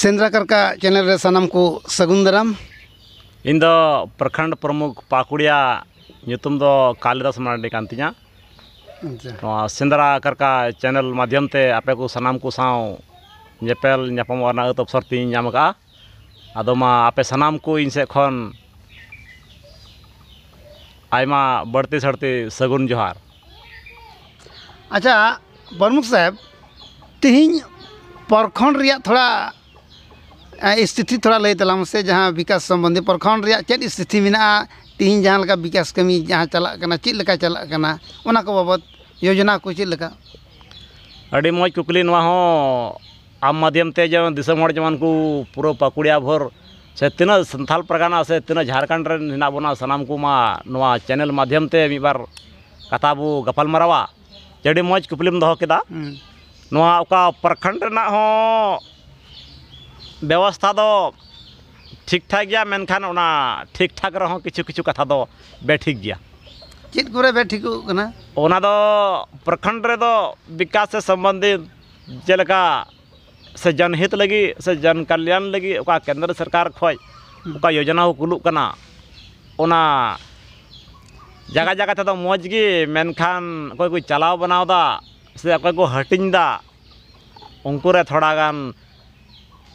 सेंद्राकर का चैनल रे सनम को सगुन दराम इन द प्रखंड प्रमुख पाकुड़िया नितुम द कालिदास मंडी कांतिया अच्छा। सेंद्राकर का चैनल माध्यम ते आपे को सनम को साव जपेल जपम वरना अत अवसर ती नामका अदमा आपे सनम को इन से खन आयमा बढ़ते सड़ते सगुन जोहार अच्छा प्रमुख साहब तीन प्रखंड थोड़ा स्थिति थोड़ा लै तलाम से जहाँ विकास सम्बन्धी प्रखंड रहा स्थिति मेना तीन जहाँ लगा विकास कमी जहाँ चलना चलना चलना उना को बाबत योजना को चलना अभी मज़ मौज आम माध्यम से जब दिसम जमान को पूरा पाकुड़िया भर से तीना संथाल परगना से तीना झारखंड हेना बोना बना सनाम को मा चैनल माध्यम से मी बार कथा बो गपल मरावा जड़ी मौज कुपलिम दहो हम्म। प्रखंड ना व्यवस्था तो ठीक ठाक गया मेनखान उना ठीक ठाक रहो किछु किछु कथा तो बेठिक गया चित करे बेठिक कना ओना दो तो प्रखंड रे तो विकास से संबंधित जेलका से जनहित लगी से जन कल्याण लगी ओका केंद्र सरकार खोज हम्म। ओका योजना हो कुलुक कना ओना जगह जगह तो दो मौज गी मेनखान कोई कोई चलाव बनावदा से कोई को हटिंदा उनको रे थोड़ा गान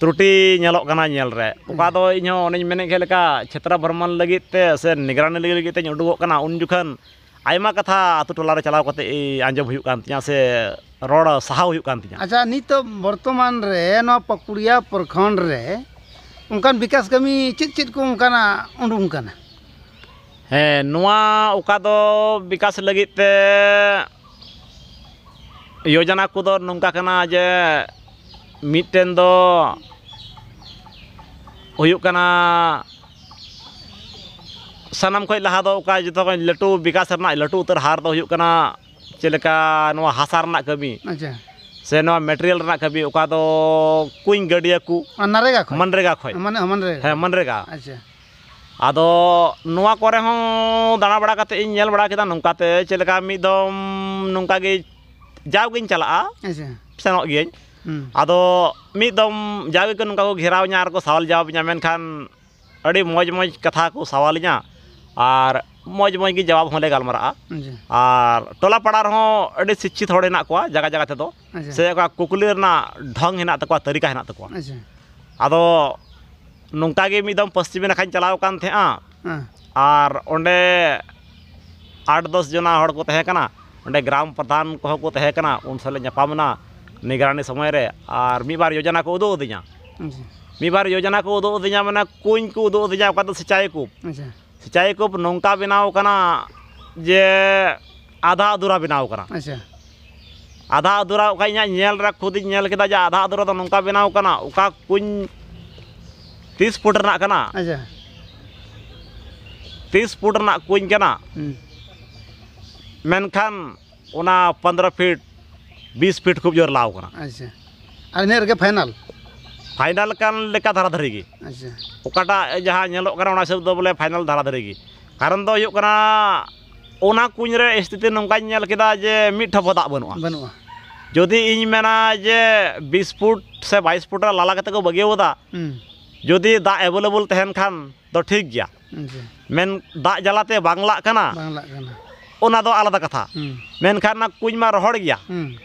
Truti nyelok kana nyel re, pukato inyo oni nyemene keleka, cetera berman lagi te, sen negarane lagi lagi te nyo dugo kana unjukan, aima kata atu tulare cala kote i anjo buyuk kantinya se rora saha buyuk kantinya. Aja nito bortoman re no pakuria perkon re, ungkan bikas kami cik cik kung kana undung kana. He nua ukato bikas lagi te, yo jana nungka kana aja. Mitendo सनम खो लहा जो लाटू विकास लटू उतर हार चलना हासा कमी से material कमी अका कुछ गाड़िया को मनरेगा मनरेगा अच्छा अद बड़ा करल बड़ा नौका चलका मिदम नौका जाओगे चलना सेनोगे अदम जगे को नौका को घेरावे और सवाल मज मज कथा को सवाल और मज मज के जवाब हमें गलमारा और टला पड़ा शिक्षित हे जगह जगह तेज से कुकली ढंग हे तरीका हे अद नौका मिदम पश्चिम नाखा चलाव और आठ दस जना को अं ग्राम प्रधान को उन सब नापामना निगरानी समय रे योजना को उदो उदिया मी योजना को उदो उदिया मने कुंज को उदो उदिया सिंचाई कूप सिंचाई कूप नौका बिनाओ जे आधा अधूरा बिनाओ आधा अधूरा ओका इया खुद नेल आधा अधूरा नौका नोंका बिनाओ कना ओका कुंज फुट रना कना फुट रना कुंज कना फीट बीस फिट खूब जोर ᱞᱟᱣ ᱠᱟᱱᱟ अच्छा ᱟᱨ ᱤᱱᱟᱹ फाइनल फाइनल कान लेका धारा धारी की अच्छा ओकाटा जहां नेलो करा ओना शब्द बोले फाइनल धारा धारी की कारण तो यो करा ओना कुंज रे स्थिति नंका नेल केदा जे मीठ बदा बनुआ बनुआ जदि इन मेना जे 20 फुट से 22 फुट लाला कते को बगेवदा हम्म। जदि दा अवेलेबल तहन खान तो ठीक गया अच्छा। मेन दा जलाते बांगला कना बांगला कना ओना दो तो अलग कथा हम्म। मेन खान ना कुंज मा रहड़ गया हम्म।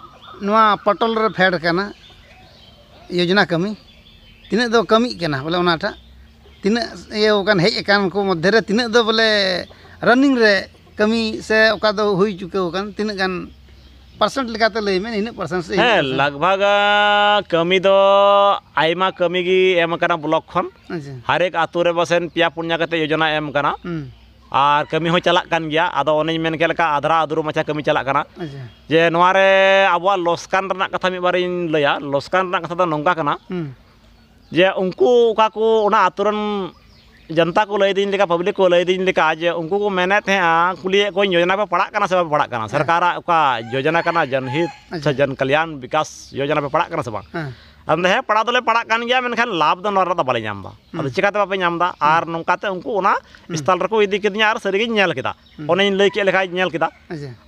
ᱱᱚᱣᱟ ᱯᱚᱴᱚᱞ ᱨᱮ ᱯᱷᱮᱰ ᱟᱠᱟᱱᱟ ᱭᱳᱡᱚᱱᱟ ᱠᱟᱹᱢᱤ ᱛᱤᱱᱟᱹᱜ ᱫᱚ ᱠᱟᱹᱢᱤᱜ ᱠᱟᱱᱟ ᱵᱚᱞᱮ ᱚᱱᱟᱴᱟᱜ ᱛᱤᱱᱟᱹᱜ ᱤᱭᱟᱹ ᱟᱠᱟᱱ ᱦᱮᱡ ᱟᱠᱟᱱ ᱠᱚ ᱢᱚᱫᱽᱫᱷᱮ ᱨᱮ ᱛᱤᱱᱟᱹᱜ ᱫᱚ ᱵᱚᱞᱮ ᱨᱟᱱᱤᱝ ᱨᱮ ᱠᱟᱹᱢᱤ ᱥᱮ ᱚᱠᱟ ᱫᱚ ᱦᱩᱭ ᱪᱩᱠᱟᱹᱣ ᱟᱠᱟᱱ ᱛᱤᱱᱟᱹᱜ ᱜᱟᱱ परसेंट लगाते ले में इन परसेंट से हैं लगभग कमी दो आयमा कमी की एम करना ब्लॉक खन हर एक आतुरे बसेन पिया पुण्या कते योजना एम करना ᱟᱨ ᱠᱟᱹᱢᱤ ᱦᱚᱸ ᱪᱟᱞᱟᱜ ᱠᱟᱱ ᱜᱮᱭᱟ ᱟᱫᱚ ᱚᱱᱮᱧ ᱢᱮᱱ ᱠᱮᱫ ᱞᱮᱠᱟ ᱟᱫᱷᱨᱟ ᱟᱫᱷᱩᱨᱩ ᱢᱟᱪᱷᱟ ᱠᱟᱹᱢᱤ ᱪᱟᱞᱟᱜ ᱠᱟᱱᱟ ᱡᱮ ᱱᱚᱣᱟ ᱨᱮ ᱟᱵᱚᱣᱟᱜ ᱞᱚᱥᱠᱟᱱ ᱨᱮᱱᱟᱜ ᱠᱟᱛᱷᱟ ᱢᱤᱫ ᱵᱟᱨᱤᱧ ᱞᱟᱹᱭᱟ ᱞᱚᱥᱠᱟᱱ ᱨᱮᱱᱟᱜ ᱠᱟᱛᱷᱟ ᱫᱚ ᱱᱚᱝᱠᱟ ᱠᱟᱱᱟ ᱡᱮ ᱩᱱᱠᱩ ᱚᱠᱟ ᱠᱚ ᱚᱱᱟ ᱟᱛᱳ ᱨᱮᱱ जनता को लय दिन लेका पब्लिक को लय दिन लेका आज उनको को मैंने थे आ, कुलिए कोई योजना पे पड़ा करना सब पड़ा करना सरकार का योजना करना जनहित जन कल्याण विकास योजना पे पड़ा करना सब ᱟᱫᱚ ᱦᱮᱸ ᱯᱟᱲᱦᱟᱣ ᱫᱚᱞᱮ ᱯᱟᱲᱦᱟᱜ ᱠᱟᱱ ᱜᱮᱭᱟ ᱢᱮᱱᱠᱷᱟᱱ ᱞᱟᱵᱷ ᱫᱚ ᱱᱚᱣᱟ ᱨᱮᱫᱚ ᱵᱟᱞᱮ ᱧᱟᱢ ᱮᱫᱟ ᱟᱫᱚ ᱪᱤᱠᱟᱹᱛᱮ ᱵᱟᱯᱮ ᱧᱟᱢ ᱮᱫᱟ ᱟᱨ ᱱᱚᱝᱠᱟᱛᱮ ᱩᱱᱠᱩ ᱚᱱᱟ ᱥᱛᱷᱟᱱ ᱨᱮᱠᱚ ᱤᱫᱤ ᱠᱤᱫᱤᱧᱟ ᱟᱨ ᱥᱟᱹᱨᱤᱜᱤᱧ ᱧᱮᱞ ᱠᱮᱫᱟ ᱚᱱᱮᱧ ᱞᱟᱹᱭ ᱠᱮᱫ ᱞᱮᱠᱟᱧ ᱧᱮᱞ ᱠᱮᱫᱟ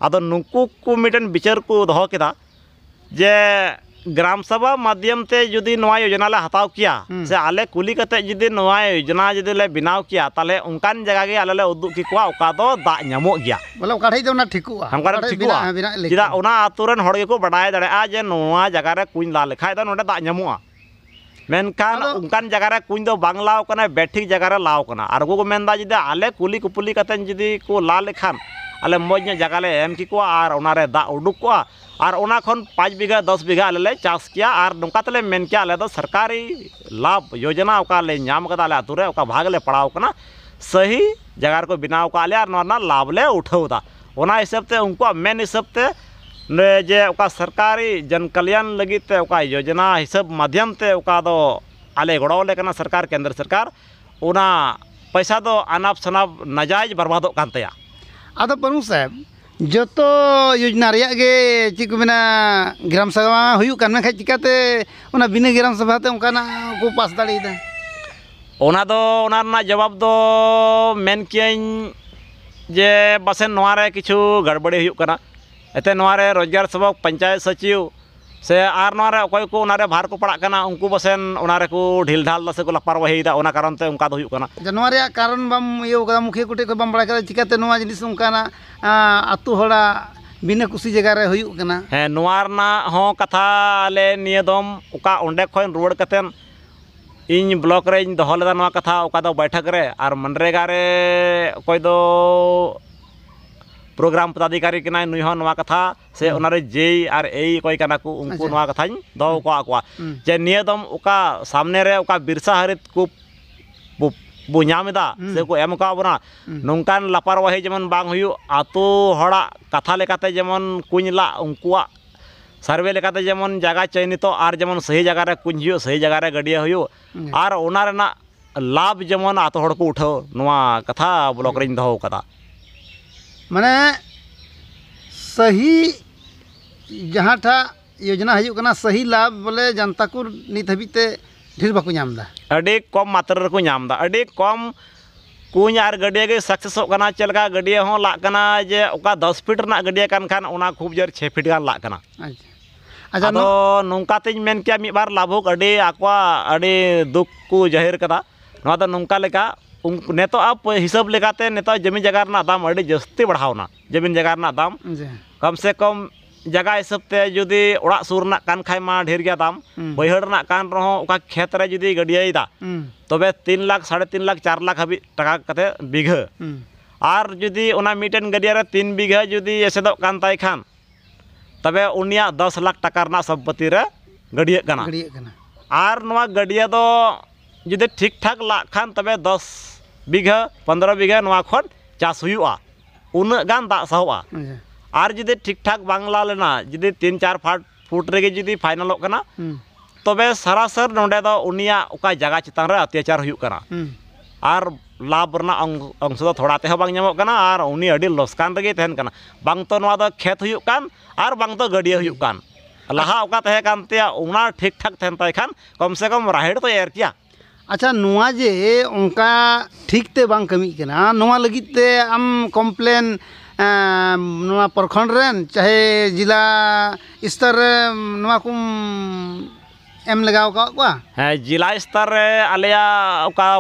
ᱟᱫᱚ ᱱᱩᱠᱩ ᱠᱚ ᱢᱤᱫᱴᱮᱱ ᱵᱤᱪᱟᱹᱨ ᱠᱚ ᱫᱚᱦᱚ ᱠᱮᱫᱟ ᱡᱮ ग्राम सभा माध्यम से जदि योजना ले हताव किया हम्म। से आले कुली कते जदि योजना जदि ले बनाव किया ताले उनकान जगह के आले ले उद्दु की तो तो को ओका दो दा नमो गया मतलब ओका ठीक ना ठीक हम कर ठीक बिना जदा ओना आतुरन हड़ के को बडाय दड़े आ जे नोआ जगह रे कुइन ला लेखाय तो दा नोटे दा नमो आ मेनकान उनकान जगह रे कुइन दो बांग लाव कने बैठिक जगह रे लाव कना आरगो को मेनदा जदि आले कुली कुपुली कते जदि को ला लेखान आल मज़ जगाले एम कि दा उडुक और पाँच बीघा दस बीघा आल चाष किया मन के लिए सरकारी लाभ योजना अकामे अतुरे भागले पड़ा सही जगह को बनाव का लाभ ले उठाता हिसाब से उनको मेन हिसाब से जे सरकारी जन जनकल्याण लगे योजना हिसाब माध्यम से आले गड़ोले सरकार केंद्र सरकार उना पैसा तो अनाप सनाप नजायज बर्बाद कर ᱟᱫᱚ ᱯᱟᱹᱱᱩ ᱥᱟᱦᱮᱵ ᱡᱚᱛᱚ ᱡᱳᱡᱽᱱᱟ ᱨᱮᱭᱟᱜ ᱜᱮ ᱪᱮᱫ ᱠᱚ ᱢᱮᱱᱟ ᱜᱨᱟᱢ ᱥᱚᱵᱷᱟ ᱦᱩᱭᱩᱜ ᱠᱟᱱ ᱢᱮᱱᱠᱷᱟᱱ ᱪᱤᱠᱟᱹᱛᱮ ᱚᱱᱟ ᱵᱤᱱᱟᱹ ᱜᱨᱟᱢ ᱥᱚᱵᱷᱟᱛᱮ ᱚᱱᱠᱟᱱᱟᱜ ᱠᱚ ᱯᱟᱥ ᱫᱟᱲᱮᱭᱟᱫᱟ ᱚᱱᱟ ᱫᱚ ᱚᱱᱟ ᱨᱮᱱᱟᱜ ᱡᱚᱵᱟᱵ ᱫᱚ ᱢᱮᱱ ᱠᱤᱭᱟᱹᱧ ᱡᱮ ᱵᱟᱥᱮᱱ ᱱᱚᱣᱟ ᱨᱮ ᱠᱤᱪᱷᱩ ᱜᱟᱲᱵᱟᱲᱤ ᱦᱩᱭᱩᱜ ᱠᱟᱱᱟ ᱮᱛᱮ ᱱᱚᱣᱟ ᱨᱮ ᱨᱳᱡᱽᱜᱟᱨ ᱥᱚᱵᱷᱟ ᱯᱚᱧᱪᱟᱭᱮᱛ ᱥᱚᱪᱤᱵ ᱥᱮ ᱟᱨ ᱱᱚᱣᱟ ᱨᱮ ᱚᱠᱚᱭ ᱠᱚ ᱚᱱᱟ ᱨᱮ ᱵᱷᱟᱨ ᱠᱚ ᱯᱟᱲᱟᱜ ᱠᱟᱱᱟ ᱩᱱᱠᱩ ᱵᱟᱥᱮᱱ ᱚᱱᱟ ᱨᱮᱠᱚ ᱰᱷᱤᱞ ᱰᱷᱟᱞ ᱫᱟ ᱥᱮ ᱠᱚ ᱞᱟᱯᱟᱨ ᱵᱟᱦᱤᱭᱮᱫᱟ ᱚᱱᱟ ᱠᱟᱨᱚᱱ ᱛᱮ ᱚᱱᱠᱟ ᱫᱚ ᱦᱩᱭᱩᱜ ᱠᱟᱱᱟ ᱱᱚᱣᱟ ᱨᱮᱭᱟᱜ ᱠᱟᱨᱚᱱ ᱵᱟᱢ ᱤᱭᱟᱹ ᱠᱟᱫᱟ ᱢᱩᱠᱷᱤᱭᱟᱹ ᱠᱚᱴᱷᱮᱱ ᱠᱷᱚᱱ ᱵᱟᱢ ᱵᱟᱲᱟᱭ ᱠᱟᱫᱟ ᱪᱤᱠᱟᱹᱛᱮ ᱱᱚᱣᱟ ᱡᱤᱱᱤᱥ ᱚᱱᱠᱟᱱᱟᱜ ᱟᱛᱳ ᱦᱚᱲᱟᱜ बिना कुसी जगह रे हुई कना है नोवार ना हो कथा ले निये दम ओका ओंडे खन रोड कतन इन ब्लॉक रे इन दहलेदा नवा कथा ओका दो बैठक रे आर मनरेगा रे कोई दो प्रोग्राम पदाधिकारी किना नुहन कथा से उनारे जेई आर एई कोई कना को उनको नवा कथा दो जे नियदम सामने रे बिरसा हरित को बुन्यामदा से को एम का बना नंकान लापरवाही जेमन आतो हडा कथा लेकाते जेमन कुइनला उनकुआ सर्वे लेकाते जेमन जागा चयनित आर जेमन सही जागा रे कुंजियो सही जागा रे गडिया लाभ जेमन आतो हड को उठा नवा कथा ब्लॉक रे दो मैंने सही जहाँ ठा योजना हजू करना सही लाभ बोले जनता को नित हबीते ढेर बाकू नाम कम मात्रा को नाम कम कुछ और गाड़िया सक्सेस चलका गाड़िया लागना जे दस फिट गाड़िया खूब जोर छः फिट गान लागना अच्छा नौकती मन के बार लाभुक आकवा दुख को जाहिर का नौका नेतो हिसाब लगाते हैं तो जमीन जगह दाम जस्ती बढ़ावना जमीन जगह दाम कम से कम जगह हिसाब से जुदी सुर सुरखा ढेर गया दाम हम्म। बैहड़ खेत जुदी गडिया तब तीन लाख साढ़े तीन लाख चार लाख हाबी टका बीघा हम्म। और मीटन गडिया तीन बीघा जुदी एसद तान तब उन दस लाख टकरा सम्पत्ति गडिया गडिया जुदी तो ठीक ठाक ला खान तब दस ᱵᱤᱜᱷᱟᱹ ᱯᱚᱱᱫᱨᱚ ᱵᱤᱜᱷᱟᱹ ᱱᱚᱣᱟ ᱠᱷᱚᱱ ᱪᱟᱥ ᱦᱩᱭᱩᱜᱼᱟ ᱩᱱᱟᱹᱜ ᱜᱟᱱ ᱫᱟᱜ ᱥᱟᱦᱚᱵᱼᱟ ᱟᱨ ᱡᱩᱫᱤ ᱴᱷᱤᱠ ᱴᱷᱟᱠ ᱵᱟᱝ ᱞᱟ ᱞᱮᱱᱟ ᱡᱩᱫᱤ ᱛᱤᱱ ᱪᱟᱨ ᱯᱷᱟᱴ ᱯᱷᱩᱴ ᱨᱮᱜᱮ ᱡᱩᱫᱤ ᱯᱷᱟᱭᱱᱟᱞᱚᱜ ᱠᱟᱱᱟ ᱛᱚᱵᱮ ᱥᱟᱨᱟᱥᱟᱨ ᱱᱚᱰᱮ ᱫᱚ ᱩᱱᱤᱭᱟᱜ ᱚᱠᱟ ᱡᱟᱭᱜᱟ ᱪᱮᱛᱟᱱ ᱨᱮ ᱚᱛᱭᱟᱪᱟᱨ ᱦᱩᱭᱩᱜ ᱠᱟᱱᱟ ᱟᱨ ᱞᱟᱵᱷ ᱨᱮᱱᱟᱜ ᱚᱝᱥᱚ ᱫᱚ ᱛᱷᱚᱲᱟ ᱛᱮᱦᱚᱸ ᱵᱟᱝ ᱧᱟᱢᱚᱜ ᱠᱟᱱᱟ ᱟᱨ ᱩᱱᱤ ᱟᱹᱰᱤ ᱞᱚᱥᱠᱟᱱ ᱨᱮᱜᱮ ᱛᱟᱦᱮᱱ ᱠᱟᱱᱟ ᱵᱟᱝ ᱛᱚ ᱱᱚᱣᱟ ᱫᱚ ᱠᱷᱮᱛ ᱦᱩᱭᱩᱜ ᱠᱟᱱ ᱟᱨ ᱵᱟᱝ ᱛᱚ ᱜᱟᱹᱰᱭᱟᱹ ᱦᱩᱭᱩᱜ ᱠᱟᱱ ᱞᱟᱦᱟ ᱚᱠᱟ ᱛᱟᱦᱮᱸ ᱠᱟᱱ ᱛᱟᱭᱟ ᱚᱱᱟ ᱴᱷᱤᱠ ᱴᱷᱟᱠ ᱛᱟᱦᱮᱱ ᱛᱟᱭ ᱠᱷᱟᱱ ᱠᱚᱢ ᱥᱮ ᱠᱚᱢ ᱨᱟᱦᱮᱲ ᱫᱚᱭ ᱮᱨ ᱠᱮᱭᱟ ᱟᱪᱪᱷᱟ ᱱᱚᱣᱟ ᱡᱮ ᱚᱱᱠᱟ ᱴᱷᱤᱠ ᱛᱮ ᱵᱟᱝ ᱠᱟᱹᱢᱤᱜ ᱠᱟᱱᱟ ᱱᱚᱣᱟ ᱞᱟᱹᱜᱤᱫ ᱛᱮ ᱟᱢ ᱠᱚᱢᱯᱞᱮᱱ ᱱᱚᱣᱟ ᱯᱨᱚᱠᱷᱚᱸᱰ ᱨᱮᱱ ᱪᱟᱦᱮ ᱡᱮᱞᱟ ᱥᱛᱚᱨ ᱨᱮ ᱱᱚᱣᱟ ᱠᱚᱢ एम लगाओ का है हाँ, जिला स्तर आलिया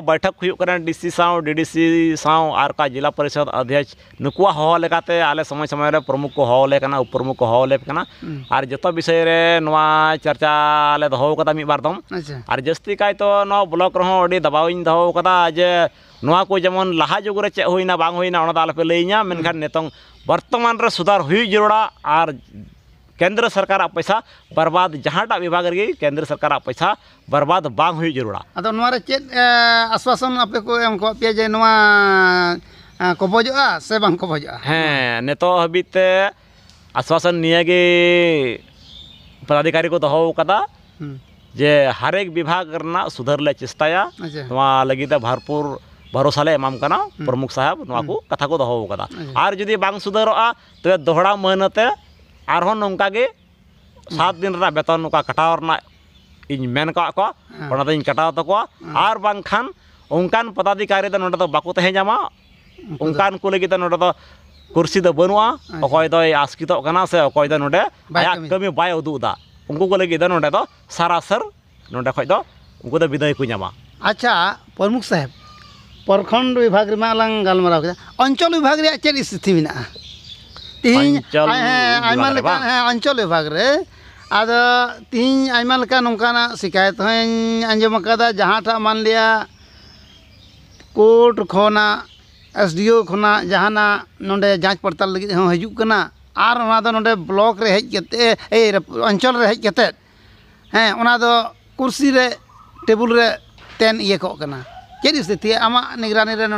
बैठक होना डीसी साव डीडीसी साव और जिला परिषद अध्यक्ष नुकुआ हवाते आले समय समय रे प्रमुख को हवाले उपप्रमुख को हवाले और हम्म। जो विषय रे चर्चा ले दोहकता मिद बार दम और अच्छा। जस्ती काय तो ब्लॉक रही दबाव दोहकता जे ᱱᱚᱣᱟ को ᱡᱮᱢᱚᱱ लहा ᱡᱩᱜᱽ ᱨᱮ ᱪᱮᱫ ᱦᱩᱭᱱᱟ ᱵᱟᱝ ᱦᱩᱭᱱᱟ ᱚᱱᱟ ᱫᱚ ᱟᱞᱚᱯᱮ ᱞᱟᱹᱭᱟᱹᱧᱟ ᱢᱮᱱᱠᱷᱟᱱ केंद्र सरकार पैसा बर्बाद जहाँ विभाग रही केंद्र सरकार पैसा बर्बाद बांग हुई जरूरा अद चे आश्वासन आपे को एम को पे जे नवा कबोजोआ से बांग कबोजोआ हैं नेतो हबीते आश्वासन नियागे पदाधिकारी को दहो तो कदा हम्म। जे हर एक विभाग रना सुधर ले चेष्टाया अच्छा। नवा लगिदा भरपूर भरोसा ले एमाम कना हम्म। प्रमुख साहब नवा को हम्म। कथा को दहो तो कदा अच्छा। आर जदी बांग सुधारोआ तो दोहड़ा मेहनत ᱟᱨᱦᱚᱸ ᱱᱚᱝᱠᱟ ᱜᱮ ᱥᱟᱛ ᱫᱤᱱ ᱨᱮᱱᱟᱜ ᱵᱮᱛᱚᱱ ᱱᱚᱝᱠᱟ ᱠᱟᱴᱟᱣ ᱨᱮᱱᱟᱜ ᱤᱧ ᱢᱮᱱ ᱠᱟᱜ ᱠᱚᱣᱟ ᱚᱱᱟᱛᱮᱧ ᱠᱟᱴᱟᱣ ᱛᱟᱠᱚᱣᱟ ᱟᱨ ᱵᱟᱝᱠᱷᱟᱱ ᱚᱱᱠᱟᱱ ᱯᱚᱫᱟᱫᱷᱤᱠᱟᱨᱤ ᱫᱚ ᱱᱚᱰᱮ ᱫᱚ ᱵᱟᱠᱚ ᱛᱟᱦᱮᱸ ᱧᱟᱢᱟ ᱚᱱᱠᱟᱱ ᱠᱚ ᱞᱟᱹᱜᱤᱫ ᱫᱚ ᱱᱚᱰᱮ ᱫᱚ कुर्सी तो बनवा अकय तो आस्कित से अकय तो नोडे आया कमी बाय उदुदा उनको को लगे नोडे तो सारासर नोडे खय तो उनको तो विदाय को ᱧᱟᱢᱟ अच्छा प्रमुख साहब प्रखंड विभाग रे मालांग गलमराव अंचल विभाग रे चेक स्थिति मेना अंचल विभाग अद तीन शिकायत आंजम जहाँटा मान लिया कोर्ट खा एस डी ओ खा जहाना ना जाँच पड़ताल लगे हम हजना और ना ब्लक अंचल हज कुर्सी रे टेबुल रे तेन ये को चेद स्थिति आमा निगरानी ना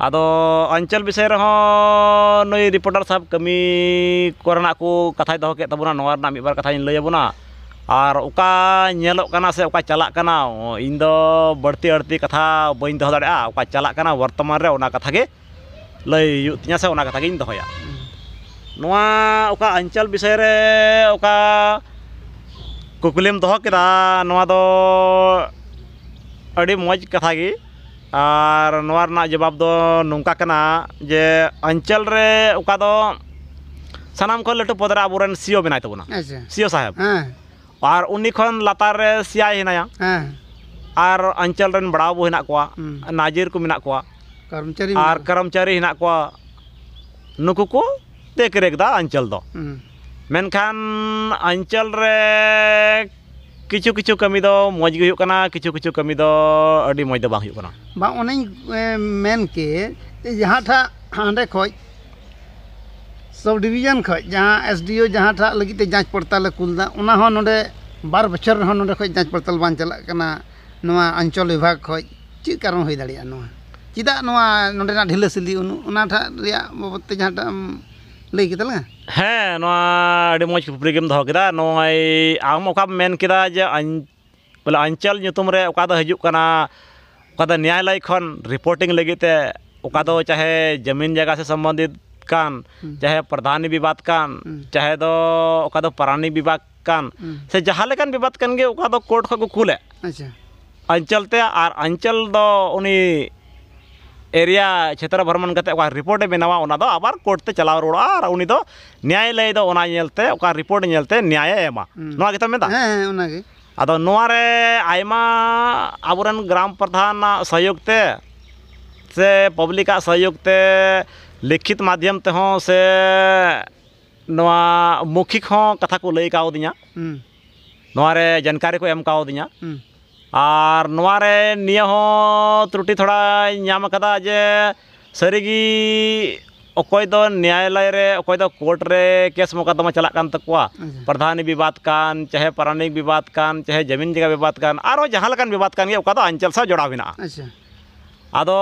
Atau ancel bisa reho noi di podar tab kami korona aku katai toho kek tabuna noa rna mi bar katai nelayo ya puna ar uka nyelok kana se uka calak kana o oh, indo berarti berarti kata boindo dari a ah, uka calak kana warta mare onak katake lei yutnya se onak katake indo hoya, ya noa uka ancel bisa re oka kukulim toho kek ra noa to ordi mo wajik katake आर नोरना जवाब दो नौका जे अंचल रे ओका सनाम को लटू पदरा अब सीओ बनाय तबोना सीओ साहेब आर उन्नी खन लतार सिया हिनाया आर अंचल रे बडा बो हिना कोआ नाजिर को मिना कोआ कर्मचारी हे कर्मचारी हिना को देख रेक अंचल दो मेनखान अंचल रे ᱠᱤᱪᱷᱩ ᱠᱤᱪᱷᱩ ᱠᱟᱹᱢᱤ ᱫᱚ ᱢᱚᱡᱽ ᱜᱮ ᱦᱩᱭᱩᱜ ᱠᱟᱱᱟ ᱠᱤᱪᱷᱩ ᱠᱤᱪᱷᱩ ᱠᱟᱹᱢᱤ ᱫᱚ ᱟᱹᱰᱤ ᱢᱚᱡᱽ ᱫᱚ ᱵᱟᱝ ᱦᱩᱭᱩᱜ ᱠᱟᱱᱟ ᱵᱟᱝ ᱚᱱᱮᱧ ᱢᱮᱱ ᱠᱮ ᱡᱟᱦᱟᱸᱴᱟᱜ ᱦᱟᱸᱰᱮ ᱠᱷᱚᱡ ᱥᱚᱵ ᱰᱤᱵᱷᱤᱡᱚᱱ ᱠᱷᱚᱡ ᱡᱟᱦᱟᱸ ᱮᱥ ᱰᱤ ᱳ ᱡᱟᱦᱟᱸᱴᱟᱜ ᱞᱟᱹᱜᱤᱫ ᱛᱮ ᱡᱟᱸᱪ ᱯᱚᱲᱛᱟᱞᱮ ᱠᱩᱞᱫᱟ ᱚᱱᱟ ᱦᱚᱸ ᱱᱚᱰᱮ ᱵᱟᱨ ᱵᱚᱪᱷᱚᱨ ᱨᱮᱦᱚᱸ ᱱᱚᱰᱮ ᱠᱷᱚᱡ ᱡᱟᱸᱪ ᱯᱚᱲᱛᱟᱞ ᱵᱟᱝ ᱪᱟᱞᱟᱜ ᱠᱟᱱᱟ ᱱᱚᱣᱟ ᱚᱧᱪᱚᱞ ᱵᱤᱵᱷᱟᱜᱽ ᱠᱷᱚᱡ ᱪᱮᱫ ᱠᱟᱨᱚᱱ ᱦᱩᱭ ᱫᱟᱲᱮᱭᱟᱜᱼᱟ ᱱᱚᱣᱟ ᱪᱮᱫᱟᱜ ᱱᱚᱣᱟ ᱱᱚᱰᱮᱱᱟᱜ ᱰᱷᱤᱞᱟᱹᱥᱤᱞᱤ ᱚᱱᱟᱴᱟᱜ ᱨᱮᱭᱟᱜ ᱵᱟᱵᱚᱫ ᱛᱮ ᱡᱟᱦᱟᱸᱴᱟᱜ मज खुपरी गेम दौकेद चे बोले अंचल हजूद न्यायालय खन रिपोर्टिंग लगे चाहे जमीन जगह से सम्बन्धित चाहे प्रधानी विवाद कान चाहे दो ओका प्राणी विवाद कान से जहां विवाद कान गे कोर्ट खन अंचलते अंचल दो उनी एरिया छेत्र भ्रमण करते रिपोर्ट बनावा आबार कोर्टते चलाव रुड़ा और उन न्यायालय रिपोर्ट नलते न्याय अब ग्राम प्रधान सहयोग से से पब्लिक सहयोग से लिखित माध्यम ते से मौखिक कथा को लैकाउदी जानकारी को एमकाउदी और नवारे त्रुटि थोड़ा नाम जे सारी अकय तो न्यायालय रे अकय तो कोर्ट रे केस मोकदमा चलाकन प्रधान विवाद कान चाहे पारानिक विवाद कान चाहे जमीन जगह विवाद कान और जहां विवाद कान अंचल सा जोड़ा बिना अच्छा अदो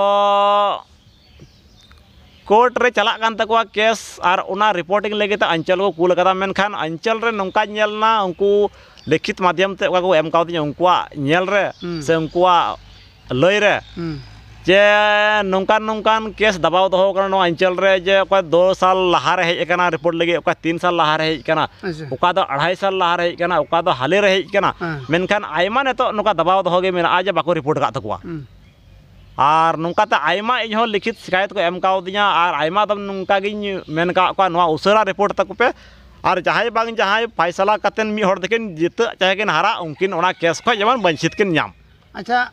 कोर्ट रे चलाकन केस और रिपोर्टिंग लगे अंचल को कुल का मेनखान अंचल रे उनको লিখিত মাধ্যম তে ওকা গো এম কাও দিয়া উনকুয়া ᱧেল রে সঙ্কুয়া লয় রে জে নোনকার নোনকান কেস দাবাও দহক ন অঞ্চল রে জে ওকা 10 সাল লাহার হেইকানা রিপোর্ট লাগি ওকা 3 সাল লাহার হেইকানা ওকা দ 2.5 সাল লাহার হেইকানা ওকা দ হালি রে হেইকানা মেনখান আইমান এতো নকা দাবাও দহগে মেন আজ বাকু রিপোর্ট গাতকুয়া আর নোনকা তা আইমা এহ হ লিখিত সকায়েত কো এম কাও দিয়া আর আইমা দ নকা গিং মেনকা কো ন ওসরা রিপোর্ট তাক পে और जहाँ बांग जहाँ फैसला करें मीडिया जित चाहे हारा उनकिन केस खो जेमन वंचित अच्छा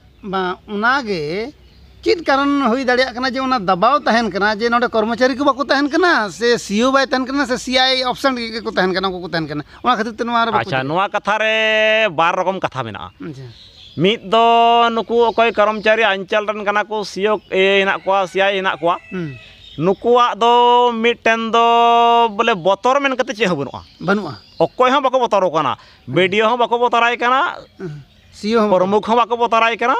चित कारण हुई दाड़ा जे दबाव तहन करना जे नोडे कर्मचारी को बाको तहन करना से सीओ बाय से सीआई ऑप्शन के अच्छा नोवा कथा बार रकम कथा बिना अच्छा कर्मचारी अंचल रन करना को सीओ ए हना को सीआई ᱱᱩᱠᱩᱣᱟᱜ ᱫᱚ ᱢᱤᱫᱴᱮᱱ ᱫᱚ ᱵᱚᱞᱮ ᱵᱚᱛᱚᱨ ᱢᱮᱱ ᱠᱟᱛᱮ ᱪᱮᱫ ᱦᱚᱸ ᱵᱟᱹᱱᱩᱜᱼᱟ ᱵᱟᱹᱱᱩᱜᱼᱟ ᱚᱠᱚᱭ ᱦᱚᱸ ᱵᱟᱠᱚ ᱵᱚᱛᱚᱨᱚᱜ ᱠᱟᱱᱟ ᱵᱤᱰᱤᱭᱳ ᱦᱚᱸ ᱵᱟᱠᱚ ᱵᱚᱛᱚᱨᱟᱭ ᱠᱟᱱᱟ ᱥᱤᱭᱳ ᱦᱚᱸ ᱯᱨᱚᱢᱩᱠᱷ ᱦᱚᱸ ᱵᱟᱠᱚ ᱵᱚᱛᱚᱨᱟᱭ ᱠᱟᱱᱟ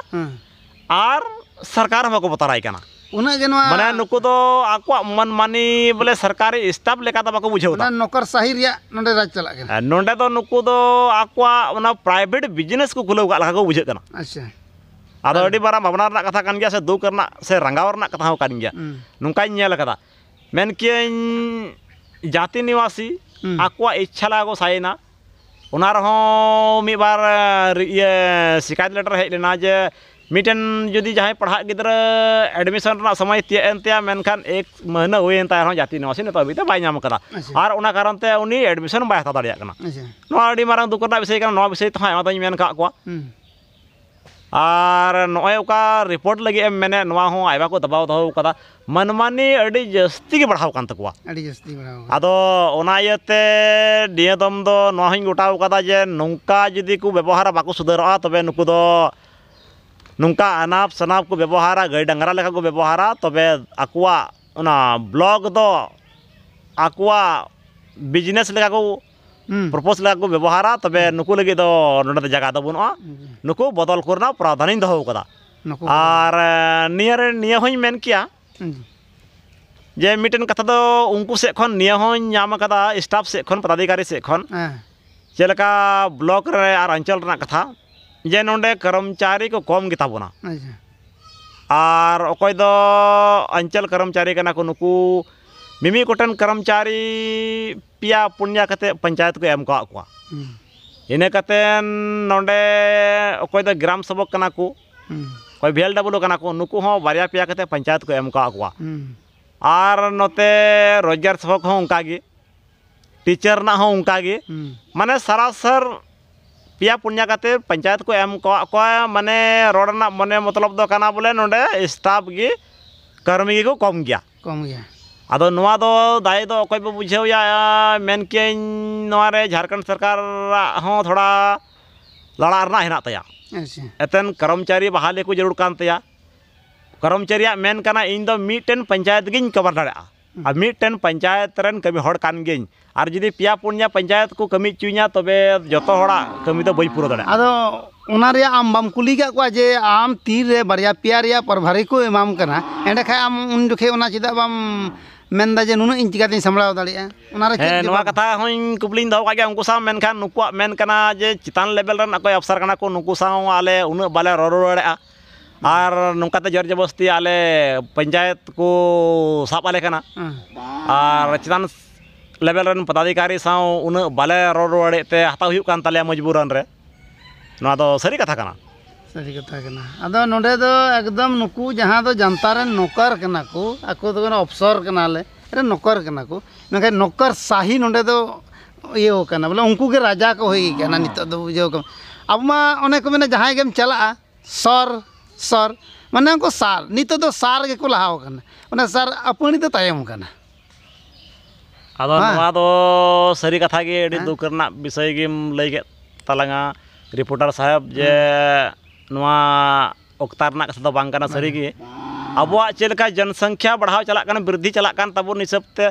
ᱟᱨ ᱥᱚᱨᱠᱟᱨ ᱦᱚᱸ ᱵᱟᱠᱚ ᱵᱚᱛᱚᱨᱟᱭ ᱠᱟᱱᱟ उन्हें के माने नुकु तो आकुआ मन मानी बोले सरकारी स्टाफ लेका तो बाको बुझे होता नौकर साही रिया नोंडे राज चला के नोंडे तो नुकु तो आकुआ उना प्राइवेट बिजनेस को खुले का लगा को बुझे करना अच्छा ᱟᱫᱚ ᱟᱹᱰᱤ ᱢᱟᱨᱟᱝ ᱵᱷᱟᱵᱽᱱᱟ ᱨᱮᱱᱟᱜ ᱠᱟᱛᱷᱟ ᱠᱟᱱ ᱜᱮᱭᱟ ᱥᱮ ᱫᱩᱠ ᱨᱮᱱᱟᱜ ᱥᱮ ᱨᱟᱸᱜᱟᱣ ᱨᱮᱱᱟᱜ ᱠᱟᱛᱷᱟ ᱦᱚᱸ ᱠᱟᱱ ᱜᱮᱭᱟ ᱱᱚᱝᱠᱟᱧ ᱧᱮᱞ ᱟᱠᱟᱫᱟ ᱢᱮᱱ ᱠᱤᱭᱟᱹᱧ ᱡᱟᱹᱛᱤ ᱱᱤᱣᱟᱥᱤ ᱟᱠᱚᱣᱟᱜ ᱤᱪᱪᱷᱟ ᱞᱟᱜᱟ ᱠᱚ ᱥᱟᱭᱮᱱᱟ ᱚᱱᱟ ᱨᱮᱦᱚᱸ ᱢᱤᱫ ᱵᱟᱨ ᱤᱭᱟᱹ ᱥᱤᱠᱟᱭᱛ ᱞᱮᱴᱟᱨ ᱦᱮᱡ ᱞᱮᱱᱟ ᱡᱮ ᱢᱤᱫᱴᱮᱱ ᱡᱩᱫᱤ ᱡᱟᱦᱟᱸᱭ ᱯᱟᱲᱦᱟᱜ ᱜᱤᱫᱽᱨᱟᱹ एडमिशन ᱨᱮᱱᱟᱜ ᱥᱚᱢᱚᱭ ᱛᱤᱭᱟᱹᱜ ᱮᱱ ᱛᱟᱭᱟ ᱢᱮᱱᱠᱷᱟᱱ ᱮᱠ ᱢᱟᱹᱦᱱᱟᱹ ᱦᱩᱭᱮᱱ ᱛᱟᱭ ᱨᱮᱦᱚᱸ ᱡᱟᱹᱛᱤ ᱱᱚᱣᱟᱥᱤ ᱱᱤᱛᱚᱜ ᱦᱟᱹᱵᱤᱡ ᱛᱮ ᱵᱟᱭ ᱧᱟᱢ ᱟᱠᱟᱫᱟ ᱟᱨ ᱚᱱᱟ ᱠᱟᱨᱚᱱ ᱛᱮ ᱩᱱᱤ एडमिशन ᱵᱟᱭ ᱦᱟᱛᱟᱣ ᱫᱟᱲᱮᱭᱟᱜ ᱠᱟᱱᱟ ᱱᱚᱣᱟ ᱟᱹᱰᱤ ᱢᱟᱨᱟᱝ ᱫᱩᱠ ᱨᱮᱱᱟᱜ ᱵᱤᱥᱚᱭ ᱠᱟᱱᱟ ᱱᱚᱣᱟ ᱵᱤᱥᱚᱭ ᱛᱮᱦᱚᱸ ᱟᱭᱢᱟ ᱫᱚᱧ ᱢᱮᱱ ᱟᱠᱟᱫ ᱠᱚᱣᱟ ᱟᱨ ᱱᱚᱜᱼᱚᱭ ᱚᱠᱟ ᱨᱤᱯᱳᱨᱴ ᱞᱟᱹᱜᱤᱫ ᱮᱢ ᱢᱮᱱᱮᱫ ᱱᱚᱣᱟ ᱦᱚᱸ ᱟᱭᱢᱟ ᱠᱚ ᱫᱟᱵᱟᱣ ᱫᱚᱦᱚ ᱟᱠᱟᱫᱟ ᱢᱟᱱᱢᱟᱱᱤ ᱟᱹᱰᱤ ᱡᱟᱹᱥᱛᱤ ᱜᱮ ᱵᱟᱲᱦᱟᱣ ᱟᱠᱟᱱ ᱛᱟᱠᱚᱣᱟ ᱟᱹᱰᱤ ᱡᱟᱹᱥᱛᱤ ᱵᱟᱲᱦᱟᱣ ᱟᱫᱚ ᱚᱱᱟ ᱤᱭᱟᱹᱛᱮ ᱱᱤᱭᱟᱹ ᱫᱚᱢ ᱫᱚ ᱱᱚᱣᱟ ᱦᱚᱸᱧ ᱜᱚᱴᱟᱣ ᱟᱠᱟᱫᱟ ᱡᱮ ᱱᱚᱝᱠᱟ ᱡᱩᱫᱤ ᱠᱚ ᱵᱮᱵᱚᱦᱟᱨᱟ ᱵᱟᱠᱚ ᱥᱩᱫᱷᱟᱹᱨᱚᱜᱼᱟ ᱛᱚᱵᱮ ᱱᱩᱠᱩ ᱫᱚ ᱱᱚᱝᱠᱟ ᱟᱱᱟᱯ ᱥᱟᱱᱟᱯ ᱠᱚ ᱵᱮᱵᱚᱦᱟᱨᱟ ᱜᱟᱹᱭ ᱰᱟᱝᱨᱟ ᱞᱮᱠᱟ ᱠᱚ ᱵᱮᱵᱚᱦᱟᱨᱟ ᱛᱚᱵᱮ ᱟᱠᱚᱣᱟᱜ ᱚᱱᱟ ᱵᱞᱚᱜ ᱫᱚ ᱟᱠᱚᱣᱟᱜ ᱵᱤᱡᱽᱱᱮᱥ ᱞᱮᱠᱟ ᱠᱚ प्रपोज hmm. लगा को व्यवहार तब नुक तो तो जगह तो बनू hmm. नुक बदल को प्रावधानी दहोकता जे मिटन कथा तो उनको सब खनका स्टाफ सब खन पदाधिकारी सब खन चलका हाँ। ब्लक अंचल कथा जे ना कर्मचारी को कम गेताबना और अच्छा। अकोद अंचल कर्मचारी को नुकू मिमी कोटन कर्मचारी पिया पुण्य कते पंचायत को एम को हम्म। इन mm. कते नंडे कोई तो ग्राम सभा कना को mm. कोई भेल डबलो कना को नुकु हो वारिया पिया कते पंचायत को एम को आकुआ mm. हम्म। आर नोते रोजगार सेवक को उनका की टीचर ना हो उनका की माने सरासर पिया पुण्य कते पंचायत को एम को आकुआ माने रोडना माने मतलब तो कना बोले नंडे स्टाफ की कर्मी को कम गया कम गया अद दाय अकोय बुझे मन किए झारखंड सरकार थोड़ा लड़ा हे एतन कर्मचारी बहाल को जरूर कहता कर्मचारी मनकान इनदेन पंचायत गिंग कवर दिटेन पंचायत रन कमी हड़े और जी पे पुनिया पंचायत को कमी चुना तब जो कमी तो बी पूरा दें आम बम कुली जे आम तीर बारे पे प्रभारी को एमकना एंड खान जखे चेदा बम ᱢᱮᱱᱫᱟ ᱡᱮ ᱱᱩᱱᱟᱹᱜ ᱤᱧ ᱪᱤᱠᱟᱹᱛᱤᱧ ᱥᱟᱢᱲᱟᱣ ᱫᱟᱲᱮᱭᱟᱜᱼᱟ ᱚᱱᱟᱨᱮ ᱦᱮᱸ ᱱᱚᱣᱟ ᱠᱟᱛᱷᱟ ᱦᱚᱸᱧ ᱠᱩᱯᱞᱤᱧ ᱫᱚᱦᱚ ᱠᱟᱜ ᱜᱮᱭᱟ ᱩᱱᱠᱩ ᱥᱟᱶ ᱢᱮᱱᱠᱷᱟᱱ ᱱᱩᱠᱩᱣᱟᱜ ᱢᱮᱱ ᱠᱟᱱᱟ ᱡᱮ ᱪᱮᱛᱟᱱ ᱞᱮᱵᱮᱞ ᱨᱮᱱ ᱚᱠᱚᱭ ᱚᱯᱥᱟᱨ ᱠᱟᱱᱟ ᱠᱚ ᱱᱩᱠᱩ ᱥᱟᱶ ᱟᱞᱮ ᱩᱱᱟᱹᱜ ᱵᱟᱞᱮ ᱨᱚᱨᱚᱲ ᱫᱟᱲᱮᱭᱟᱜᱼᱟ ᱟᱨ ᱱᱚᱝᱠᱟᱛᱮ ᱡᱚᱨ ᱡᱚᱵᱚᱥᱛᱤ ᱟᱞᱮ ᱯᱚᱧᱪᱟᱭᱮᱛ ᱠᱚ ᱥᱟᱵ ᱟᱞᱮ ᱠᱟᱱᱟ ᱟᱨ ᱪᱮᱛᱟᱱ ᱞᱮᱵᱮᱞ ᱨᱮᱱ ᱯᱚᱫᱟᱫᱷᱤᱠᱟᱨᱤ ᱥᱟᱶ ᱩᱱᱟᱹᱜ ᱵᱟᱞᱮ ᱨᱚᱲ ᱨᱚᱲᱮᱫ ᱛᱮ ᱦᱟᱛᱟᱣ ᱦᱩᱭᱩᱜ ᱠᱟᱱ ᱛᱟᱞᱮᱭᱟ ᱢᱚᱡᱽᱵᱩᱨᱟᱱ ᱨᱮ ᱱᱚᱣᱟ ᱫᱚ ᱥᱟᱹᱨᱤ ᱠᱟᱛᱷᱟ ᱠᱟᱱᱟ ᱥᱟᱹᱨᱤ ᱠᱟᱛᱷᱟ ᱠᱟᱱᱟ ᱟᱫᱚ ᱱᱚᱰᱮ ᱫᱚ ᱮᱠᱫᱚᱢ ᱱᱩᱠᱩ ᱡᱟᱦᱟᱸ ᱫᱚ ᱡᱟᱱᱛᱟ ᱨᱮᱱ ᱱᱚᱠᱟᱨ ᱠᱟᱱᱟ ᱠᱚ ᱟᱠᱚ ᱫᱚ ᱚᱯᱥᱚᱨ ᱠᱟᱱᱟᱞᱮ ᱨᱮᱱ ᱱᱚᱠᱟᱨ ᱠᱟᱱᱟ ᱠᱚ ᱢᱮᱱᱠᱷᱟᱱ ᱱᱚᱠᱟᱨ ᱥᱟᱦᱤ ᱱᱚᱰᱮ ᱫᱚ ᱤᱭᱟᱹ ᱠᱟᱱᱟ ᱵᱚᱞᱮ ᱩᱱᱠᱩ ᱜᱮ ᱨᱟᱡᱟ ᱠᱚ ᱦᱩᱭ ᱠᱟᱱᱟ ᱱᱤᱛᱚᱜ ᱫᱚ ᱵᱩᱡᱷᱟᱹᱣ ᱠᱚ ᱟᱵᱚ ᱢᱟ ᱚᱱᱮ ᱠᱚ ᱢᱮᱱᱟ ᱡᱟᱦᱟᱸᱭ ᱜᱮᱢ ᱪᱟᱞᱟᱜᱼᱟ ᱥᱚᱨ ᱥᱚᱨ ᱢᱟᱱᱮ ᱩᱱᱠᱩ ᱥᱟᱨ ᱱᱤᱛᱚᱜ ᱫᱚ ᱥᱟᱨ ᱜᱮᱠᱚ ᱞᱟᱦᱟᱣ ᱠᱟᱱᱟ ᱚᱱᱟ ᱥᱟᱨ ᱟᱯᱟᱹᱲᱤ ᱫᱚ ᱛᱟᱭᱚᱢ ᱠᱟᱱᱟ अब हाँ। तो सारी कथा के दुख विषय गेम लई के तलंगा रिपोर्टर साहब जे सारी अब चलका जनसंख्या बढ़ाव चलान बृद्धि चलान हिसाब से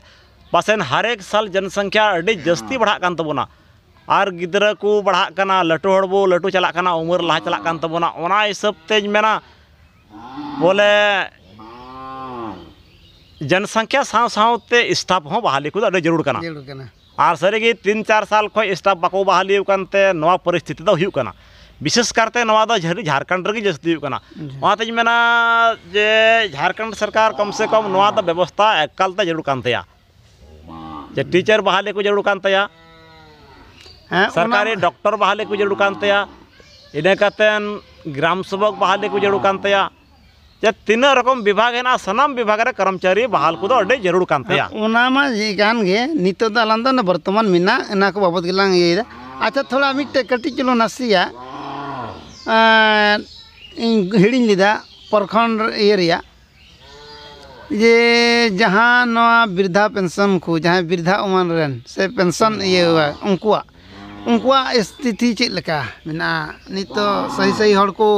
पास हर एक साल जनसंख्या जस्ती बढ़ाबना और गिद्रा को बढ़ा लटू हड़बो लटू चलान उमर लहा चलाना हिसाब से बोले जनसंख्या साथ स्टाफ हों बहाली को जरूर करना और सारी तीन चार साल खो स्टाफ बाको बहाली परिस्थिति तो विशेष करते विशेषकरते झारखंड रही जस्त तो जे झारखंड सरकार कम से कम व्यवस्था एककाल तो जरूर जे टीचर बहाले को जरूर सरकारी डॉक्टर बहाले को जरूर इनका ग्राम सेवक बहाले को जरूर जे तीन रकम विभाग है सनाम विभाग रे कर्मचारी बहाल को तो जरूर नितान बर्तमान मेना बाबद गलांग अच्छा थोड़ा मिट्टे कटी चलो नसी है हिड़ी प्रखंड इेरिया ये जहाँ वृद्धा पेंशन को जहाँ वृद्धा उमान रेन से पेंशन ये उनकुआ उनकुआ स्थिति चेका मेना नीत सही सही हर को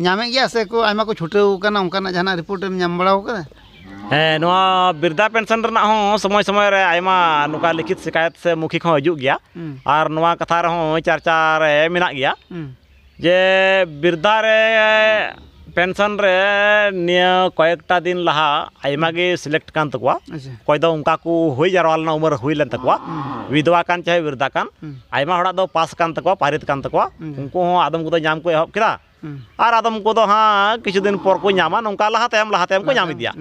नामे से को आमा को छुटेकान उनका जहाँ रिपोर्ट नाम बड़ा हाँ वृद्धा पेंशन समय समय रे नुका लिखित शिकायत से मुखी हजू गया और कथा रहा चर्चा मेना गया ᱡᱮ ᱵᱤᱨᱫᱟ ᱨᱮ ᱯᱮᱱᱥᱚᱱ ᱨᱮ ᱱᱤᱭᱟᱹ ᱠᱚᱭᱮᱠᱴᱟ ᱫᱤᱱ ᱞᱟᱦᱟ ᱟᱭᱢᱟ ᱜᱮ ᱥᱤᱞᱮᱠᱴ ᱠᱟᱱ ᱛᱟᱠᱚᱣᱟ ᱚᱠᱚᱭ ᱫᱚ ᱚᱱᱠᱟ ᱠᱚ ᱦᱩᱭ ᱡᱟᱨᱣᱟ ᱞᱮᱱᱟ ᱩᱢᱟᱹᱨ ᱦᱩᱭ ᱞᱮᱱ ᱛᱟᱠᱚᱣᱟ ᱵᱤᱫᱷᱣᱟ ᱠᱟᱱ ᱪᱟᱦᱮ ᱵᱤᱨᱫᱟ ᱠᱟᱱ ᱟᱭᱢᱟ ᱦᱚᱲᱟᱜ ᱫᱚ ᱯᱟᱥ ᱠᱟᱱ ᱛᱟᱠᱚᱣᱟ ᱯᱟᱨᱤᱛ ᱠᱟᱱ ᱛᱟᱠᱚᱣᱟ ᱩᱱᱠᱩ ᱦᱚᱸ ᱟᱫᱚᱢ ᱠᱚᱫᱚ ᱧᱟᱢ ᱠᱚ ᱮᱦᱚᱵ ᱠᱮᱫᱟ ᱟᱨ ᱟᱫᱚᱢ ᱠᱚᱫᱚ ᱦᱟᱸᱜ ᱠᱤᱪᱷᱩ ᱫᱤᱱ ᱯᱚᱨ ᱠᱚ ᱧᱟᱢᱟ ᱱᱚᱝᱠᱟ ᱞᱟᱦᱟ ᱛᱟᱭᱚᱢ ᱞᱟᱦᱟ ᱛᱟᱭᱚᱢ ᱠᱚ ᱧᱟᱢ ᱤᱫᱤᱭᱟ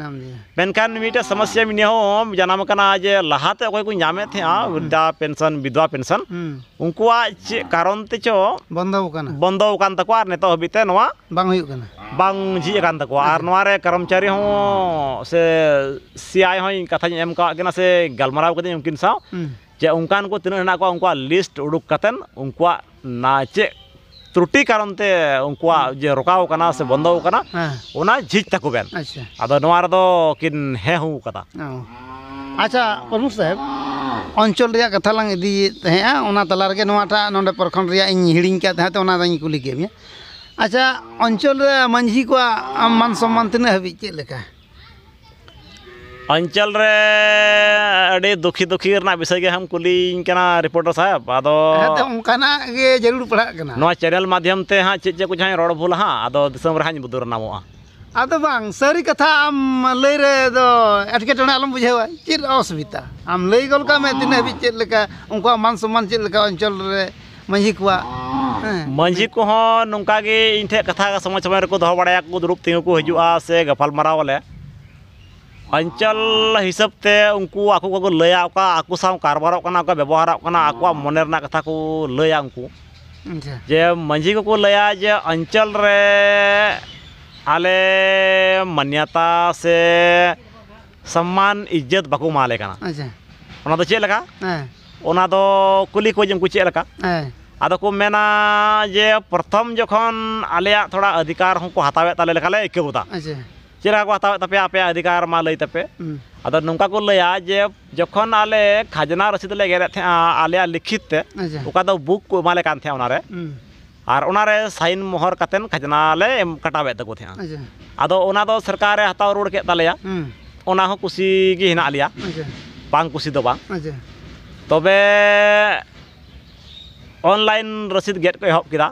ᱢᱮᱱᱠᱷᱟᱱ ᱢᱤᱫᱴᱮᱱ ᱥᱚᱢᱚᱥᱥᱟ ᱢᱤᱱᱮ ᱦᱚᱸ ᱡᱟᱱᱟᱢ ᱟᱠᱟᱱᱟ ᱡᱮ ᱞᱟᱦᱟᱛᱮ ᱚᱠᱚᱭ ᱠᱚ ᱧᱟᱢᱮᱫ ᱛᱟᱦᱮᱸᱜᱼᱟ ᱵᱨᱤᱫᱽᱫᱷᱟ ᱯᱮᱱᱥᱚᱱ ᱵᱤᱫᱷᱣᱟ ᱯᱮᱱᱥᱚᱱ ᱩᱱᱠᱩᱣᱟᱜ ᱪᱮᱫ ᱠᱟᱨᱚᱱ ᱛᱮᱪᱚ ᱵᱚᱱᱫᱚ ᱟᱠᱟᱱᱟ ᱵᱚᱱᱫᱚ ᱟᱠᱟᱱ ᱛᱟᱠᱚᱣᱟ ᱟᱨ ᱱᱤᱛᱚᱜ ᱦᱟᱹᱵᱤᱡ ᱛᱮ ᱱᱚᱣᱟ ᱵᱟᱝ ᱦᱩᱭᱩᱜ ᱠᱟᱱᱟ ᱵᱟᱝ ᱡᱷᱤᱡ ᱟᱠᱟᱱ ᱛᱟᱠᱚᱣᱟ ᱟᱨ ᱱᱚᱣᱟ ᱨᱮ ᱠᱚᱨᱢᱚᱪᱟᱨᱤ ᱦᱚᱸ ᱥᱮ ᱥᱤᱟᱭ ᱦᱚᱸ ᱠᱟᱛᱷᱟᱧ ᱮᱢ ᱠᱟᱜ ᱠᱤᱱᱟ ᱥᱮ ᱜᱟᱞᱢᱟᱨᱟᱣ ᱠᱟᱹᱫᱟᱹᱧ ᱩᱱᱠᱤᱱ ᱥᱟᱶ ᱡᱮ ᱩᱱᱠᱟᱱ ᱠᱚ ᱛᱤᱱᱟᱹᱜ ᱦᱮᱱᱟᱜ ᱠᱚᱣᱟ ᱩᱱᱠᱩᱣᱟᱜ ᱞᱤᱥᱴ ᱩᱰᱩᱠ ᱠᱟᱛᱮᱫ ᱩᱱᱠᱩᱣᱟᱜ ᱱᱟ ᱪᱮᱫ त्रुटि ᱠᱟᱨᱚᱱ ᱛᱮ ᱩᱱᱠᱩᱣᱟᱜ ᱡᱮ ᱨᱚᱠᱟᱣ ᱠᱟᱱᱟ ᱥᱮ ᱵᱚᱱᱫᱚ ᱠᱟᱱᱟ ᱚᱱᱟ ᱡᱷᱤᱡ ᱛᱟᱠᱚ ᱵᱮᱱ ᱟᱫᱚ ᱱᱚᱣᱟ ᱨᱮᱫᱚ ᱠᱤᱱ ᱦᱮᱸ ᱦᱩ ᱠᱟᱫᱟ ᱟᱪᱪᱷᱟ ᱯᱨᱚᱢᱩᱠ ᱥᱟᱦᱮᱵ ᱚᱧᱪᱚᱞ ᱨᱮᱭᱟᱜ ᱠᱟᱛᱷᱟ ᱞᱟᱝ ᱤᱫᱤᱭᱮᱫ ᱛᱟᱦᱮᱸᱜᱼᱟ ᱚᱱᱟ ᱛᱟᱞᱟ ᱨᱮᱜᱮ ᱱᱚᱣᱟᱴᱟᱜ ᱱᱚᱰᱮ ᱯᱨᱚᱠᱷᱚᱸᱰ ᱨᱮᱭᱟᱜ ᱤᱧ ᱦᱤᱲᱤᱧ ᱠᱟᱜ ᱛᱟᱦᱮᱸ ᱛᱮ ᱚᱱᱟ ᱫᱚᱧ ᱠᱩᱞᱤ ᱠᱮᱫ ᱢᱮᱭᱟ ᱟᱪᱪᱷᱟ ᱚᱧᱪᱚᱞ ᱨᱮ ᱢᱟᱺᱡᱷᱤ ᱠᱚᱣᱟᱜ ᱢᱟᱱ ᱥᱚᱢᱢᱟᱱ ᱛᱤᱱᱟᱹᱜ ᱦᱟᱹᱵᱤᱡ ᱪᱮᱫ ᱞᱮᱠᱟ अंचल रे अड़ी दुखी दुखी विषय के हम कुलीना रिपोर्टर साहेब अद हाँ, तो जरूर पढ़ा चैनल माध्यम ते हाँ चेक कुछ हाँ रोड़ भूल हाँ अब हाँ बुदूर नाम अब सारी कथा आम लई रटके आलम बुझे चेक असुविधा आम लई दिन हम चेका उनको मान सम्मान चेका अंचल मांझी हाँ। को माझी को नौका कथा समय समय दो बड़ा दुर्ब तीन को हजू से गपालमारा वाले अंचल हिसाब से उनको को लिया कारबारा व्यवहार मन कथा को लिया उनको जे मांझी को लिया जे अंचल रे आले मान्यता से सम्मान इज्जत बाको माले करना उन तो चेक उना तो कुली खोज उनको चेक अद को मेना जे प्रथम जखन आलिया थोड़ा अधिकार हमको हतावे तले लेखाले इकोता चेहरा तपे आपे अधिकार मा लै तपे अद नौका को लैया जे जख आले खजना रसीद ले गेरे थे आले लिखित ते उका बुक को माले कान थे उनारे आर उनारे साइन मोहर कतेन खजना ले कटावे तको थे अद उना दो सरकार हता रोड के तलेया उना हो कुसी गी हिना लिया बांग कुसी दो तबे ऑनलाइन रसीद गेट को हब किदा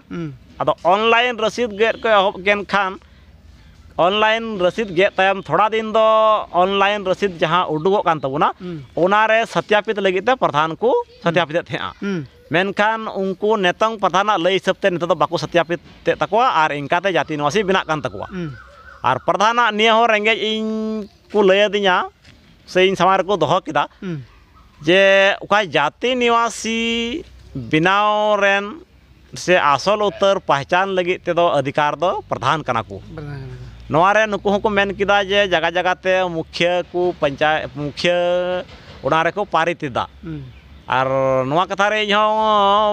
अद ऑनलाइन रसीद गेट को हब गेन खान ᱚᱱᱞᱟᱭᱤᱱ ᱨᱚᱥᱤᱫ ᱜᱮᱫ ᱛᱟᱭᱚᱢ ᱛᱷᱚᱲᱟ ᱫᱤᱱ ᱫᱚ ᱚᱱᱞᱟᱭᱤᱱ ᱨᱚᱥᱤᱫ ᱡᱟᱦᱟᱸ ᱩᱰᱩᱠᱚᱜ ᱠᱟᱱ ᱛᱟᱵᱚᱱᱟ ᱚᱱᱟᱨᱮ ᱥᱚᱛᱭᱟᱯᱤᱛ ᱞᱟᱹᱜᱤᱫ ᱛᱮ ᱯᱨᱚᱫᱷᱟᱱ ᱠᱚ ᱥᱚᱛᱭᱟᱯᱤᱛᱮᱫ ᱛᱟᱦᱮᱸᱜᱼᱟ ᱢᱮᱱᱠᱷᱟᱱ ᱩᱱᱠᱩ ᱱᱤᱛᱚᱝ ᱯᱨᱚᱫᱷᱟᱱᱟᱜ ᱞᱟᱹᱭ ᱦᱤᱥᱟᱹᱵᱽᱛᱮ ᱱᱤᱛᱚᱜ ᱫᱚ ᱵᱟᱠᱚ ᱥᱚᱛᱭᱟᱯᱤᱛ ᱛᱮ ᱛᱟᱠᱚᱣᱟ ᱟᱨ ᱤᱱᱠᱟᱛᱮ ᱡᱟᱹᱛᱤ ᱱᱤᱣᱟᱥᱤ ᱵᱮᱱᱟᱜ ᱠᱟᱱ ᱛᱟᱠᱚᱣᱟ ᱟᱨ ᱯᱨᱚᱫᱷᱟᱱᱟᱜ ᱱᱤᱭᱟᱹ ᱦᱚᱸ ᱨᱮᱸᱜᱮᱡ ᱤᱧ ᱠᱚ ᱞᱟᱹᱭᱟᱫᱤᱧᱟ ᱥᱮ ᱤᱧ ᱥᱟᱢᱟᱝ ᱨᱮᱠᱚ ᱫᱚᱦᱚ ᱠᱮᱫᱟ ᱡᱮ ᱚᱠᱟ ᱡᱟᱹᱛᱤ ᱱᱤᱣᱟᱥᱤ ᱵᱮᱱᱟᱣ ᱨᱮᱱ से आसल उत्तर पहचान लगे तेदो अधिकार दो प्रधान कना को नुकन जे जगह जगह से मुखिया को पंचायत मुखिया को पारित और ना कथा इन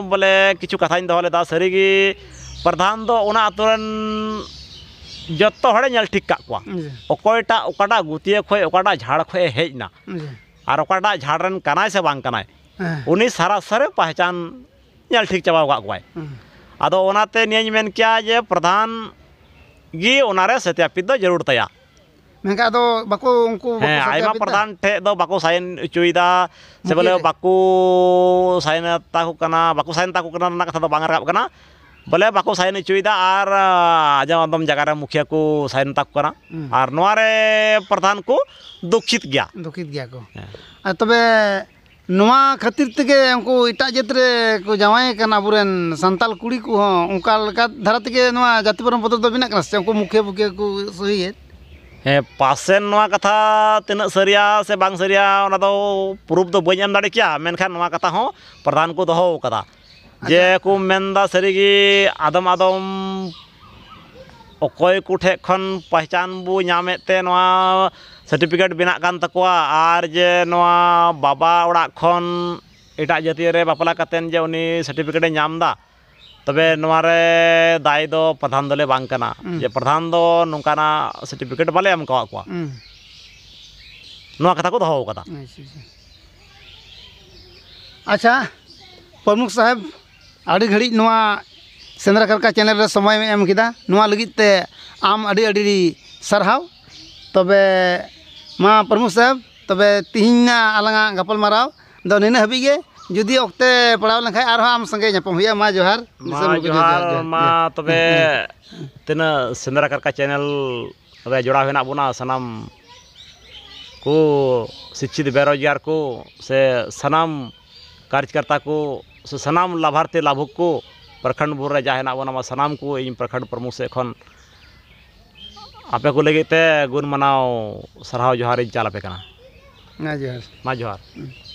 बोले किचु कथा दहोलेदा सारी प्रधान अतुन जो हेल ठीक कोईटा अकाटा गुतिया खोटा झाड़ खे हजना और अकाटा झाड़न कनाय से बांग कनाय उनी सरासर पहचान ठीक चाबा अदो अदाते नियाज प्रधान ᱜᱮ ᱚᱱᱟᱨᱮ ᱥᱚᱛᱭᱟᱯᱤᱛ ᱫᱚ ᱡᱟᱹᱨᱩᱲ ᱛᱟᱭᱟ ᱢᱮᱱᱠᱷᱟᱱ ᱟᱫᱚ ᱵᱟᱠᱚ ᱩᱱᱠᱩ ᱦᱮᱸ ᱟᱭᱢᱟ ᱯᱨᱚᱫᱷᱟᱱ ᱴᱷᱮᱡ ᱫᱚ ᱵᱟᱠᱚ ᱥᱟᱭᱤᱱ ᱦᱚᱪᱚᱭᱮᱫᱟ ᱥᱮ ᱵᱚᱞᱮ ᱵᱟᱠᱚ ᱥᱟᱭᱤᱱ ᱛᱟᱠᱚ ᱠᱟᱱᱟ ᱵᱟᱠᱚ ᱥᱟᱭᱤᱱ ᱛᱟᱠᱚ ᱠᱟᱱᱟ ᱨᱮᱱᱟᱜ ᱠᱟᱛᱷᱟ ᱫᱚ ᱵᱟᱝ ᱨᱟᱠᱟᱵ ᱠᱟᱱᱟ ᱵᱚᱞᱮ ᱵᱟᱠᱚ ᱥᱟᱭᱤᱱ ᱦᱚᱪᱚᱭᱮᱫᱟ ᱟᱨ ᱟᱡᱚᱢ ᱟᱫᱚᱢ ᱡᱟᱭᱜᱟ ᱨᱮ ᱢᱩᱠᱷᱤᱭᱟᱹ ᱠᱚ ᱥᱟᱭᱤᱱ ᱛᱟᱠᱚ ᱠᱟᱱᱟ ᱟᱨ ᱱᱚᱣᱟ ᱨᱮ ᱯᱨᱚᱫᱷᱟᱱ ᱠᱚ ᱫᱩᱠᱷᱤᱛ ᱜᱮᱭᱟ ᱫᱩᱠᱷᱤᱛ ᱜᱮᱭᱟ ᱠᱚ ᱛᱚᱵᱮ नवा खातिर तेगे उनको इटा जेत्रे को जावाए अब सानल कुी को हां उनका जाति परम पत्र तो बिना कनस मुखे बुके को सही है हे पासेन कथा तना सरिया से बांग सरिया ओना तो प्रूफ तो बइन दड़े क्या कथा हो प्रधान को दहो कथा जे को मेनदा सरीगी आदम आदम अकय कुठे खन पहचान बु नामेते ᱥᱟᱨᱴᱤᱯᱷᱤᱠᱮᱴ ᱵᱮᱱᱟᱜ ᱠᱟᱱ ᱛᱟᱠᱚᱣᱟ ᱟᱨ ᱡᱮ ᱱᱚᱣᱟ ᱵᱟᱵᱟ ᱚᱲᱟᱜ ᱠᱷᱚᱱ ᱮᱴᱟᱜ ᱡᱟᱹᱛᱤᱭᱟᱹ ᱨᱮ ᱵᱟᱯᱞᱟ ᱠᱟᱛᱮᱱ ᱡᱮ ᱩᱱᱤ ᱥᱟᱨᱴᱤᱯᱷᱤᱠᱮᱴᱮ ᱧᱟᱢ ᱮᱫᱟ ᱛᱚᱵᱮ ᱱᱚᱣᱟ ᱨᱮ ᱫᱟᱭ ᱫᱚ ᱯᱨᱚᱫᱷᱟᱱ ᱫᱚᱞᱮ ᱵᱟᱝ ᱠᱟᱱᱟ ᱡᱮ ᱯᱨᱚᱫᱷᱟᱱ ᱫᱚ ᱱᱚᱝᱠᱟᱱᱟᱜ ᱥᱟᱨᱴᱤᱯᱷᱤᱠᱮᱴ ᱵᱟᱞᱮ ᱮᱢ ᱠᱟᱣᱟᱜ ᱠᱚᱣᱟ ᱱᱚᱣᱟ ᱠᱟᱛᱷᱟ ᱠᱚ ᱫᱚᱦᱚ ᱟᱠᱟᱫᱟ ᱟᱪᱪᱷᱟ ᱯᱨᱚᱢᱩᱠ ᱥᱟᱦᱮᱵ ᱟᱹᱰᱤ ᱜᱷᱟᱹᱲᱤᱡ ᱱᱚᱣᱟ ᱥᱮᱸᱫᱽᱨᱟ ᱠᱟᱨᱠᱟ ᱪᱮᱱᱮᱞ ᱨᱮ ᱥᱚᱢᱚᱭᱮᱢ ᱮᱢ ᱠᱮᱫᱟ ᱱᱚᱣᱟ ᱞᱟᱹᱜᱤᱫ ᱛᱮ ᱟᱢ ᱟᱹᱰᱤ ᱟᱹᱰᱤ ᱥᱟᱨᱦᱟᱣ ᱛᱚᱵᱮ माँ प्रमुख साहेब तब तीहना अलग गपलमाराव नीना हाबी के जुदी अक्ते पड़ा लेखा और आम संगे हुई माँ जोहार जोहार तब तना सेंद्रा कारका चैनल जोड़ा हेना बोना सनाम को शिक्षित बेरोजगार को से सनाम कार्यकर्ता को से सनाम लाभार्थी लाभुक को प्रखंड बुरे जहाँ हेना बोना सनाम को इन प्रखंड प्रमुख से खन आपे को लगे गुण मनाओ सराह जोहार चाल पे जोहार मा जोहार